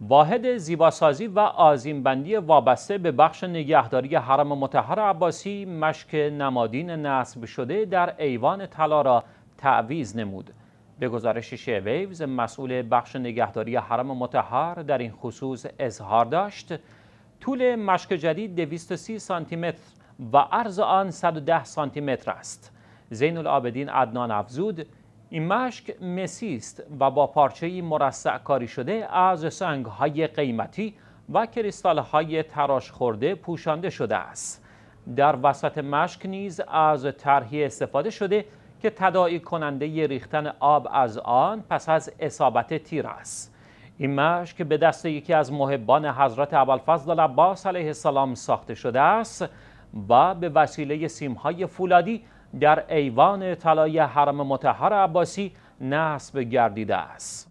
واحد زیباسازی و آزیمبندی وابسته به بخش نگهداری حرم متحر عباسی مشک نمادین نصب شده در ایوان طلا را تعویز نمود. به گزارش شیویوز مسئول بخش نگهداری حرم متحر در این خصوص اظهار داشت طول مشک جدید 230 سانتی متر و عرض آن 110 سانتی متر است. زین العابدین عدنان افزود این مشک مسی است و با پارچه مرسع کاری شده از سنگ های قیمتی و کریستال های تراش خورده پوشانده شده است در وسط مشک نیز از طرحی استفاده شده که تدائی کننده ی ریختن آب از آن پس از اصابت تیر است این مشک به دست یکی از محبان حضرت ابوالفضل عباس علیه السلام ساخته شده است و به وسیله سیمهای فولادی در ایوان طلای حرم متحر عباسی نصب گردیده است